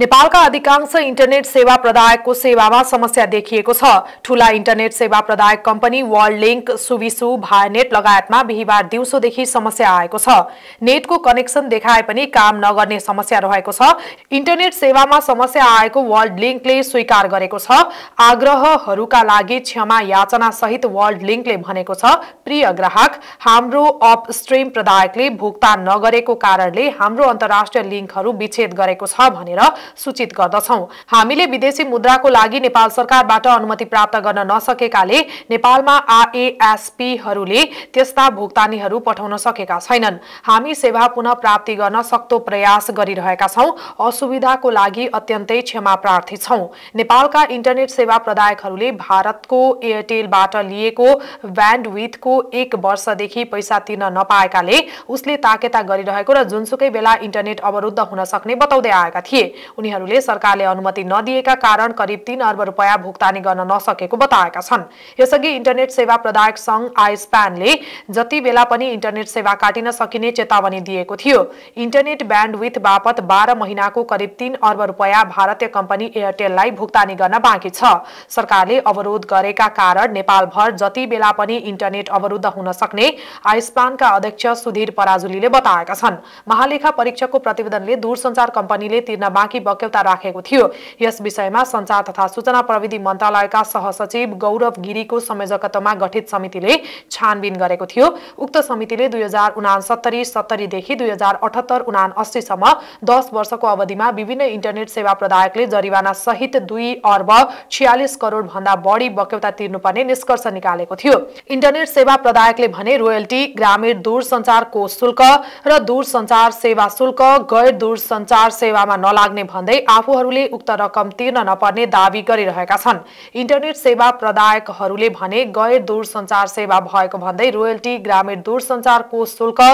नेपालका अधिकांश इन्टरनेट सेवा प्रदायकको सेवामा समस्या देखिएको छ ठूला इन्टरनेट सेवा प्रदायक कम्पनी वर्ल्ड लिङ्क सुविसु भायनेट लगायतमा बिहिबार दिउँसोदेखि समस्या आएको छ नेटको कनेक्सन देखाए पनि काम नगर्ने समस्या रहेको छ इन्टरनेट सेवामा समस्या आएको वर्ल्ड लिङ्कले स्वीकार गरेको छ आग्रहहरूका लागि क्षमा याचना सहित वर्ल्ड लिङ्कले भनेको छ प्रिय ग्राहक हाम्रो अपस्ट्रिम प्रदायकले भुक्तान नगरेको कारणले हाम्रो अन्तर्राष्ट्रिय लिङ्कहरू विच्छेद गरेको छ भनेर सूचित गर्दछौं हामीले विदेशी मुद्राको लागि नेपाल सरकारबाट अनुमति प्राप्त गर्न नसकेकाले नेपालमा आएएसपीहरूले त्यस्ता भुक्तानीहरू पठाउन सकेका छैनन् हामी सेवा पुनः प्राप्ति गर्न सक्दो प्रयास गरिरहेका छौँ असुविधाको लागि अत्यन्तै क्षमा प्रार्थी छौँ नेपालका इन्टरनेट सेवा प्रदायकहरूले भारतको एयरटेलबाट लिएको ब्यान्ड विथको एक वर्षदेखि पैसा तिर्न नपाएकाले उसले ताकेता गरिरहेको र जुनसुकै बेला इन्टरनेट अवरुद्ध हुन सक्ने बताउँदै आएका थिए उनीहरूले सरकारले अनुमति नदिएका कारण करिब तीन अर्ब रुपियाँ भुक्तानी गर्न नसकेको बताएका छन् यसअघि इन्टरनेट सेवा प्रदायक सङ्घ आइस्प्यानले जति बेला पनि इन्टरनेट सेवा काटिन सकिने चेतावनी दिएको थियो इन्टरनेट ब्यान्डविथ बापत बाह्र महिनाको करिब तीन अर्ब रुपियाँ भारतीय कम्पनी एयरटेललाई भुक्तानी गर्न बाँकी छ सरकारले अवरोध गरेका कारण नेपालभर जति बेला पनि इन्टरनेट अवरुद्ध हुन सक्ने आयुष्मानका अध्यक्ष सुधीर पराजुलीले बताएका छन् महालेखा परीक्षकको प्रतिवेदनले दूरसञ्चार कम्पनीले तिर्न बाँकी लागि बक्यौता राखेको थियो यस विषयमा सञ्चार तथा सूचना प्रविधि मन्त्रालयका सहसचिव गौरव गिरीको संयोजकत्वमा गठित समितिले छानबिन गरेको थियो उक्त समितिले दुई हजार उनासत्तरी सत्तरीदेखि दुई हजार अठहत्तर उना अस्सीसम्म दस वर्षको अवधिमा विभिन्न इन्टरनेट सेवा प्रदायकले जरिवाना सहित दुई अर्ब छियालिस करोड भन्दा बढी बक्यौता तिर्नुपर्ने निष्कर्ष निकालेको थियो इन्टरनेट सेवा प्रदायकले भने रोयल्टी ग्रामीण दूरसञ्चार कोष शुल्क र दूरसञ्चार सेवा शुल्क गैर दूरसञ्चार सेवामा नलाग्ने भन्दै आफूहरूले उक्त रकम तिर्न नपर्ने दावी गरिरहेका छन् इन्टरनेट सेवा प्रदायकहरूले भने गैर दूरसञ्चार सेवा भएको भन्दै रोयल्टी ग्रामीण कोष शुल्क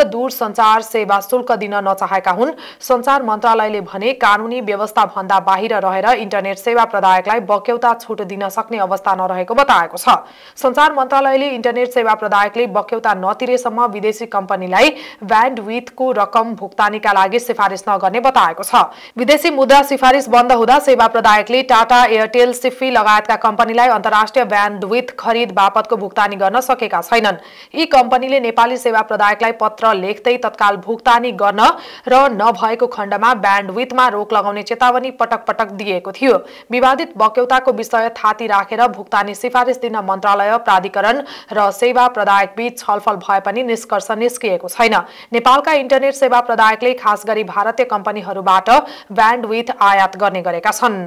र दूरसञ्चार सेवा शुल्क दिन नचाहेका हुन् सञ्चार मन्त्रालयले भने कानुनी व्यवस्थाभन्दा बाहिर रहेर इन्टरनेट सेवा प्रदायकलाई बक्यौता छुट दिन सक्ने अवस्था नरहेको बताएको छ सञ्चार मन्त्रालयले इन्टरनेट सेवा प्रदायकले बक्यौता नतिरेसम्म विदेशी कम्पनीलाई ब्यान्ड विथको रकम भुक्तानीका लागि सिफारिस नगर्ने बताएको छ विदेशी मुद्रा सिफारिस बन्द हुँदा सेवा प्रदायकले टाटा एयरटेल सिफी लगायतका कम्पनीलाई अन्तर्राष्ट्रिय ब्यान्डविथ खरिद बापतको भुक्तानी गर्न सकेका छैनन् यी कम्पनीले नेपाली सेवा प्रदायकलाई पत्र लेख्दै तत्काल भुक्तानी गर्न र नभएको खण्डमा ब्यान्डविथमा रोक लगाउने चेतावनी पटक पटक दिएको थियो विवादित बक्यौताको विषय थाती राखेर भुक्तानी सिफारिस दिन मन्त्रालय प्राधिकरण र सेवा प्रदायक बीच छलफल भए पनि निष्कर्ष निस्किएको छैन नेपालका इन्टरनेट सेवा प्रदायकले खास गरी भारतीय कम्पनीहरूबाट ब्यान्ड विथ आयात गर्ने गरेका छन्